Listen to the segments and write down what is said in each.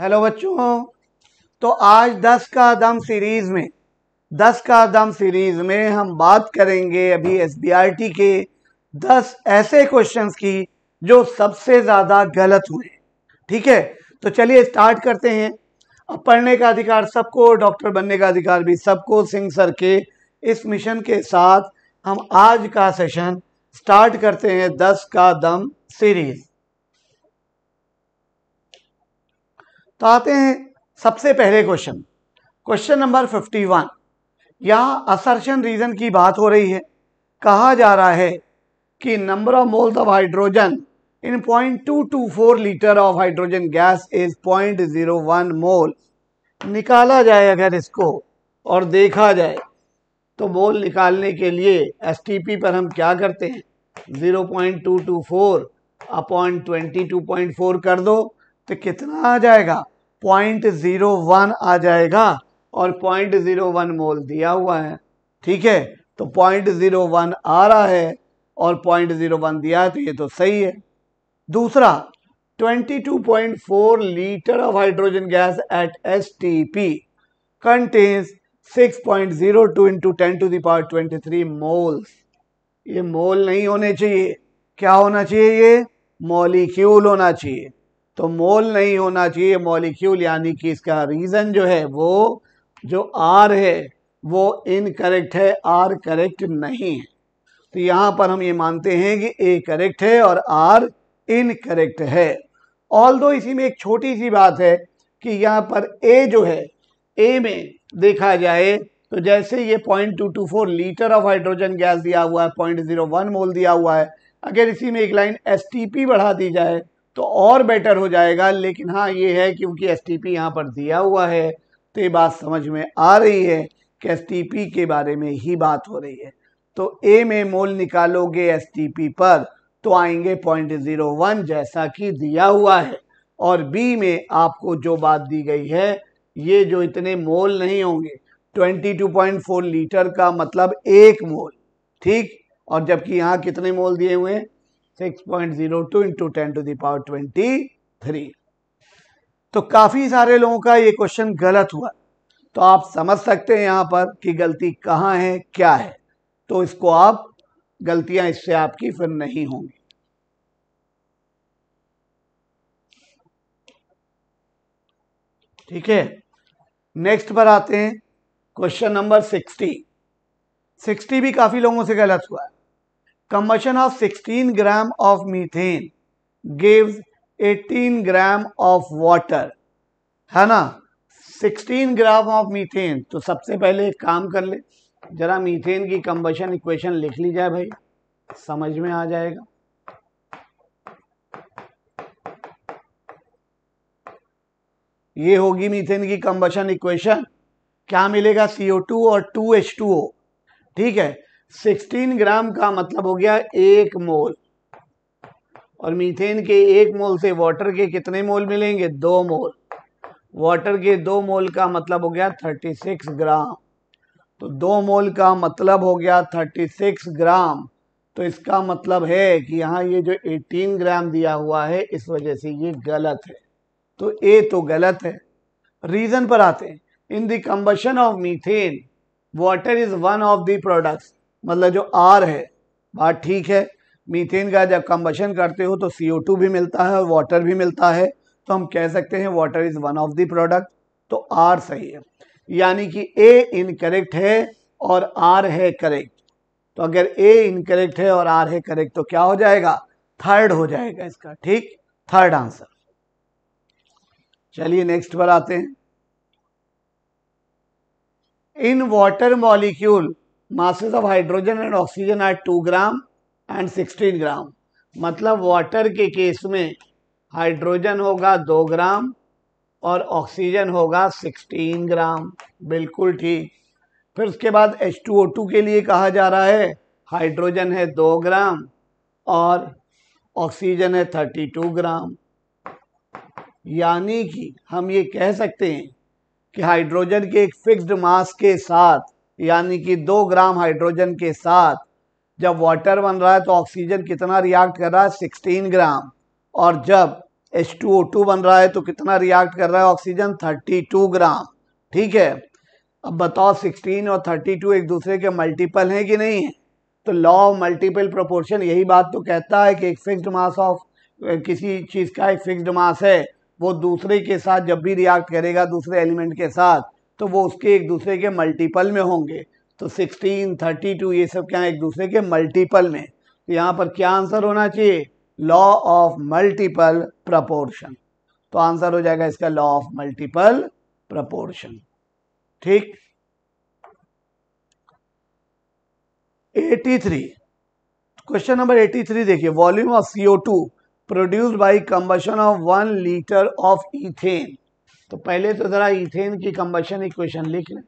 Hello बच्चों तो आज दस का दम सीरीज़ में दस का दम सीरीज़ में हम बात करेंगे अभी एस के दस ऐसे क्वेश्चंस की जो सबसे ज़्यादा गलत हुए ठीक है तो चलिए स्टार्ट करते हैं अब पढ़ने का अधिकार सबको डॉक्टर बनने का अधिकार भी सबको सिंह सर के इस मिशन के साथ हम आज का सेशन स्टार्ट करते हैं दस का दम सीरीज़ तो आते हैं सबसे पहले क्वेश्चन क्वेश्चन नंबर 51 यहाँ असर्शन रीजन की बात हो रही है कहा जा रहा है कि number of moles of hydrogen in point two two four litre of hydrogen gas is point zero one mole निकाला जाए अगर इसको और देखा जाए तो मोल निकालने के लिए एस टी पी पर हम क्या करते हैं zero point two two four upon twenty two point four कर दो तो कितना आ जाएगा पॉइंट ज़ीरो वन आ जाएगा और पॉइंट ज़ीरो वन मोल दिया हुआ है ठीक है तो पॉइंट ज़ीरो वन आ रहा है और पॉइंट ज़ीरो वन दिया है तो ये तो सही है दूसरा twenty two point four litre of hydrogen gas at S T P contains two into ten to the power twenty three moles ये मोल नहीं होने चाहिए क्या होना चाहिए ये मॉलिक्यूल होना चाहिए तो मोल नहीं होना चाहिए मॉलिक्यूल यानी कि इसका रीज़न जो है वो जो आर है वो इनकरेक्ट है आर करेक्ट नहीं है तो यहाँ पर हम ये मानते हैं कि ए करेक्ट है और आर इनकरेक्ट है ऑल दो इसी में एक छोटी सी बात है कि यहाँ पर ए जो है ए में देखा जाए तो जैसे ये point two two four litre of hydrogen gas दिया हुआ है पॉइंट जीरो वन मोल दिया हुआ है अगर इसी में एक लाइन एस बढ़ा दी जाए तो और बेटर हो जाएगा लेकिन हाँ ये है क्योंकि एस टी पी यहाँ पर दिया हुआ है तो ये बात समझ में आ रही है कि एस टी पी के बारे में ही बात हो रही है तो ए में मोल निकालोगे एस टी पी पर तो आएंगे पॉइंट जीरो वन जैसा कि दिया हुआ है और बी में आपको जो बात दी गई है ये जो इतने मोल नहीं होंगे 22.4 लीटर का मतलब एक मोल ठीक और जबकि यहाँ कितने मोल दिए हुए हैं 6.02 into ten to the twenty three तो काफ़ी सारे लोगों का ये क्वेश्चन गलत हुआ तो आप समझ सकते हैं यहां पर कि गलती कहाँ है क्या है तो इसको आप गलतियां इससे आपकी फिर नहीं होंगी ठीक है नेक्स्ट पर आते हैं क्वेश्चन नंबर सिक्सटी सिक्सटी भी काफ़ी लोगों से गलत हुआ है combustion of 16 gram of methane gives 18 gram of water है ना 16 ग्राम ऑफ मीथेन तो सबसे पहले एक काम कर ले जरा मीथेन की कंबशन इक्वेशन लिख ली जाए भाई समझ में आ जाएगा ये होगी मीथेन की कंबशन इक्वेशन क्या मिलेगा CO2 और 2H2O ठीक है 16 ग्राम का मतलब हो गया एक मोल और मीथेन के एक मोल से वाटर के कितने मोल मिलेंगे दो मोल वाटर के दो मोल का मतलब हो गया 36 ग्राम तो दो मोल का मतलब हो गया 36 ग्राम तो इसका मतलब है कि यहाँ ये जो 18 ग्राम दिया हुआ है इस वजह से ये गलत है तो ए तो गलत है रीज़न पर आते हैं in the combustion of methane water is one of the products मतलब जो आर है बात ठीक है मीथेन का जब कम्बशन करते हो तो सी भी मिलता है और वाटर भी मिलता है तो हम कह सकते हैं water is one of the product तो आर सही है यानी कि ए इनकरेक्ट है और आर है करेक्ट तो अगर ए इनकरेक्ट है और आर है करेक्ट तो क्या हो जाएगा थर्ड हो जाएगा इसका ठीक थर्ड आंसर चलिए नेक्स्ट पर आते हैं in water molecule masses of hydrogen and oxygen are two gram and sixteen gram मतलब वाटर के केस में हाइड्रोजन होगा दो ग्राम और ऑक्सीजन होगा सिक्सटीन ग्राम बिल्कुल ठीक फिर उसके बाद एच टू ओ टू के लिए कहा जा रहा है हाइड्रोजन है दो ग्राम और ऑक्सीजन है थर्टी टू ग्राम यानी कि हम ये कह सकते हैं कि हाइड्रोजन के एक फिक्स्ड मास के साथ यानी कि दो ग्राम हाइड्रोजन के साथ जब वाटर बन रहा है तो ऑक्सीजन कितना रिएक्ट कर रहा है सिक्सटीन ग्राम और जब टू बन रहा है तो कितना रिएक्ट कर रहा है ऑक्सीजन टू ग्राम ठीक है अब बताओ 16 और 32 एक दूसरे के मल्टीपल हैं कि नहीं है तो लॉ ऑफ मल्टीपल प्रोपोर्शन यही बात तो कहता है कि एक फिक्स्ड मास ऑफ किसी चीज़ का एक फिक्स्ड मास है वो दूसरे के साथ जब भी रिएक्ट करेगा दूसरे एलिमेंट के साथ तो वो उसके एक दूसरे के मल्टीपल में होंगे तो सिक्सटीन थर्टी टू ये सब क्या एक दूसरे के मल्टीपल में तो यहाँ पर क्या आंसर होना चाहिए लॉ ऑफ मल्टीपल प्रपोर्शन तो आंसर हो जाएगा इसका लॉ ऑफ मल्टीपल प्रपोर्शन ठीक 83 क्वेश्चन नंबर 83 देखिए volume of CO two produced by combustion of one litre of ethane तो पहले तो जरा इथेन की कंबशन इक्वेशन लिख लें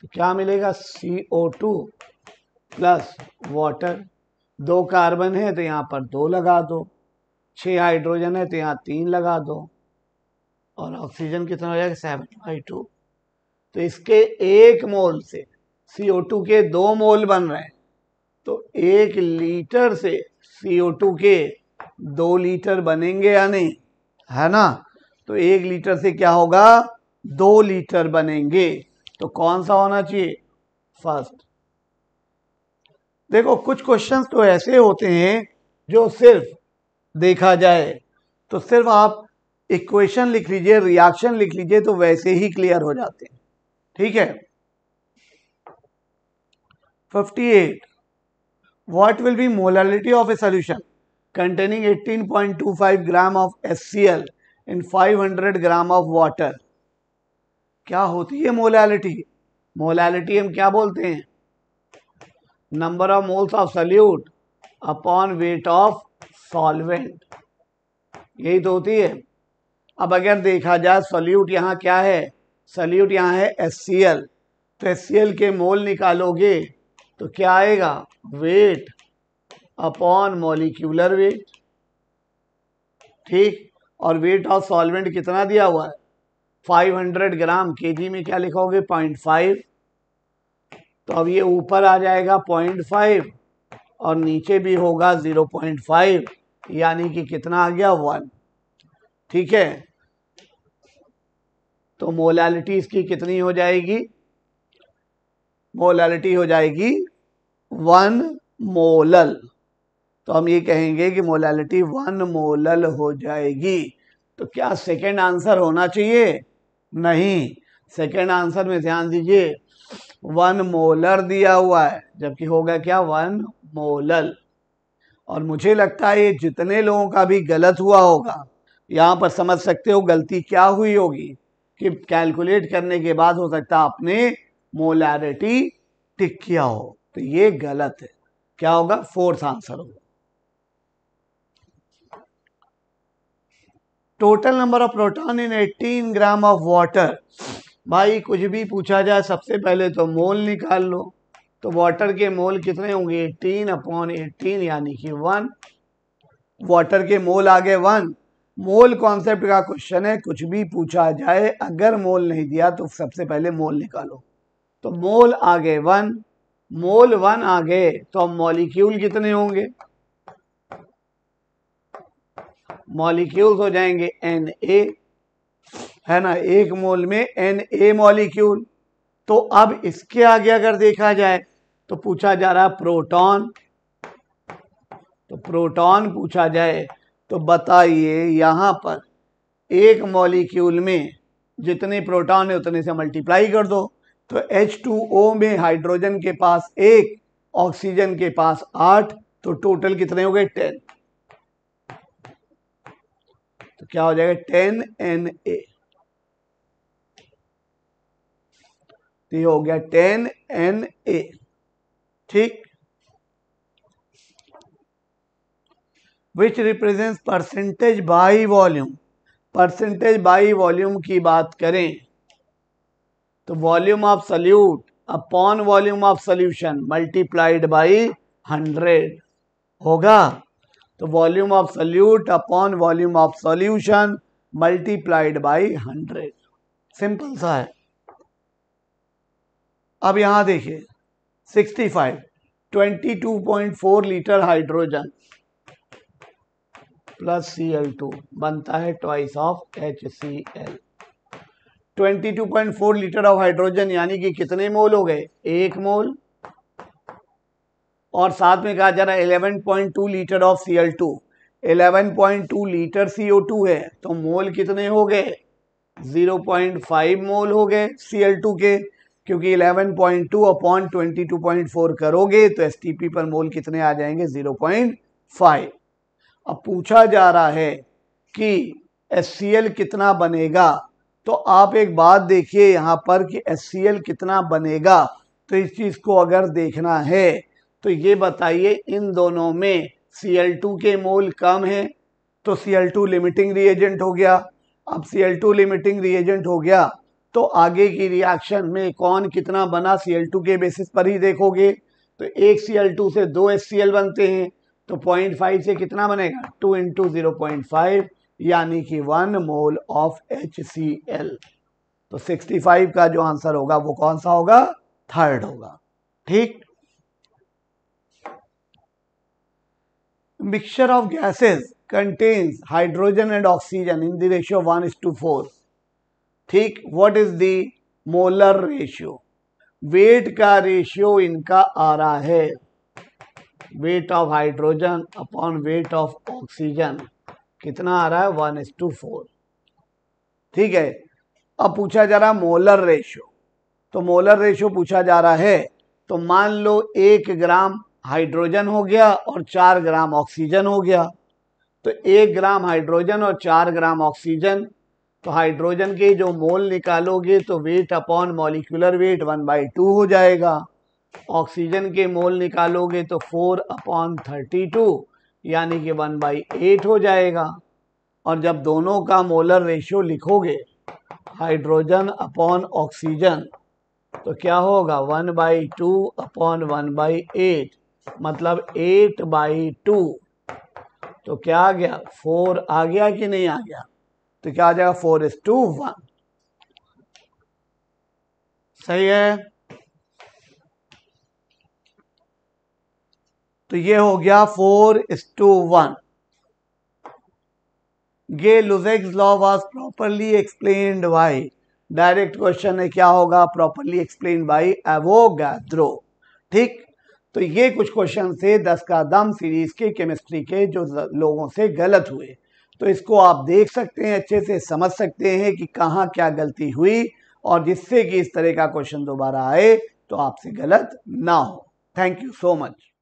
तो क्या मिलेगा CO2 प्लस वाटर दो कार्बन है तो यहाँ पर दो लगा दो छह हाइड्रोजन है तो यहाँ तीन लगा दो और ऑक्सीजन कितना हो जाएगा सेवन बाई टू तो इसके एक मोल से CO2 के दो मोल बन रहे हैं तो एक लीटर से CO2 के दो लीटर बनेंगे या नहीं है ना तो एक लीटर से क्या होगा दो लीटर बनेंगे तो कौन सा होना चाहिए फर्स्ट देखो कुछ क्वेश्चंस तो ऐसे होते हैं जो सिर्फ देखा जाए तो सिर्फ आप इक्वेशन लिख लीजिए रिएक्शन लिख लीजिए तो वैसे ही क्लियर हो जाते हैं ठीक है 58 what will be molality of a solution containing 18.25 gram of HCl in 500 gram of water क्या होती है मोलैलिटी मोलैलिटी हम क्या बोलते हैं number of moles of solute upon weight of solvent यही तो होती है अब अगर देखा जाए सल्यूट यहाँ क्या है सल्यूट यहाँ है एस तो एस के मोल निकालोगे तो क्या आएगा वेट अपॉन मोलिकुलर वेट ठीक और वेट ऑफ सॉल्वेंट कितना दिया हुआ है 500 ग्राम केजी में क्या लिखोगे 0.5 तो अब ये ऊपर आ जाएगा 0.5 और नीचे भी होगा 0.5 यानी कि कितना आ गया वन ठीक है तो मोलालिटी इसकी कितनी हो जाएगी मोलालिटी हो जाएगी वन मोलल तो हम ये कहेंगे कि मोलालिटी वन मोलल हो जाएगी तो क्या सेकेंड आंसर होना चाहिए नहीं सेकेंड आंसर में ध्यान दीजिए वन मोलर दिया हुआ है जबकि होगा क्या वन मोलल और मुझे लगता है ये जितने लोगों का भी गलत हुआ होगा यहाँ पर समझ सकते हो गलती क्या हुई होगी कि कैलकुलेट करने के बाद हो सकता आपने मोलारिटी टिक किया हो तो ये गलत है क्या होगा फोर्थ आंसर होगा total number of proton in 18 gram of water भाई कुछ भी पूछा जाए सबसे पहले तो मोल निकाल लो तो वाटर के मोल कितने होंगे 18 अपॉन 18 यानी कि वन वाटर के मोल आगे वन मोल कॉन्सेप्ट का क्वेश्चन है कुछ भी पूछा जाए अगर मोल नहीं दिया तो सबसे पहले मोल निकालो तो मोल आगे वन मोल वन आगे तो मॉलिक्यूल कितने होंगे मॉलिक्यूल्स हो जाएंगे एन ए है ना एक मोल में एन ए मॉलिक्यूल तो अब इसके आगे अगर देखा जाए तो पूछा जा रहा प्रोटॉन तो प्रोटॉन पूछा जाए तो बताइए यहां पर एक मॉलिक्यूल में जितने प्रोटॉन है उतने से मल्टीप्लाई कर दो तो H2O में हाइड्रोजन के पास एक ऑक्सीजन के पास आठ तो टोटल कितने हो गए टेन तो क्या हो जाएगा टेन एन ए तो ये हो गया टेन एन ए ठीक which represent percentage by volume percentage by volume की बात करें तो volume of solute upon volume of solution multiplied by hundred होगा तो volume of solute upon volume of solution multiplied by hundred simple सा है अब यहां देखिए 65 22.4 litre hydrogen plus C L two बनता है twice of H C L twenty two point four litre of hydrogen यानी कि कितने मोल हो गए एक मोल और साथ में कहा जा रहा है 11.2 litre of C L two eleven point two litre C O two है तो मोल कितने हो गए जीरो पॉइंट फाइव मोल हो गए सी एल टू के क्योंकि eleven point two upon twenty two point four करोगे तो एस टी पी पर मोल कितने आ जाएंगे जीरो पॉइंट फाइव अब पूछा जा रहा है कि एस सी एल कितना बनेगा तो आप एक बात देखिए यहाँ पर कि एस सी एल कितना बनेगा तो इस चीज़ को अगर देखना है तो ये बताइए इन दोनों में Cl2 के मोल कम हैं तो Cl2 लिमिटिंग रिएजेंट हो गया अब Cl2 लिमिटिंग रिएजेंट हो गया तो आगे की रिएक्शन में कौन कितना बना Cl2 के बेसिस पर ही देखोगे तो एक Cl2 से दो HCl बनते हैं तो 0.5 से कितना बनेगा 2 इंटू जीरो यानी कि वन मोल ऑफ एच तो 65 का जो आंसर होगा वो कौन सा होगा थर्ड होगा ठीक mixture of gases contains hydrogen and oxygen in the ratio one is to four ठीक what is the molar ratio? Weight का रेशियो इनका आ रहा है weight of hydrogen upon weight of oxygen कितना आ रहा है वन इज टू फोर ठीक है अब पूछा जा रहा है मोलर रेशियो तो मोलर रेशियो पूछा जा रहा है तो मान लो एक ग्राम हाइड्रोजन हो गया और चार ग्राम ऑक्सीजन हो गया तो एक ग्राम हाइड्रोजन और चार ग्राम ऑक्सीजन तो हाइड्रोजन के जो मोल निकालोगे तो weight upon molecular weight one by two हो जाएगा ऑक्सीजन के मोल निकालोगे तो फोर अपॉन थर्टी टू यानी कि वन बाई एट हो जाएगा और जब दोनों का मोलर रेशियो लिखोगे हाइड्रोजन अपॉन ऑक्सीजन तो क्या होगा one by two upon one by eight मतलब एट बाई टू तो क्या आ गया फोर आ गया कि नहीं आ गया तो क्या आ जाएगा फोर इज टू वन सही है तो ये हो गया फोर इज टू वन ये Lussac's law was properly explained by direct question है क्या होगा प्रॉपरली एक्सप्लेन बाई एवोगैद्रो ठीक तो ये कुछ क्वेश्चन थे दस का दम सीरीज के केमिस्ट्री के जो लोगों से गलत हुए तो इसको आप देख सकते हैं अच्छे से समझ सकते हैं कि कहाँ क्या गलती हुई और जिससे कि इस तरह का क्वेश्चन दोबारा आए तो आपसे गलत ना हो थैंक यू सो मच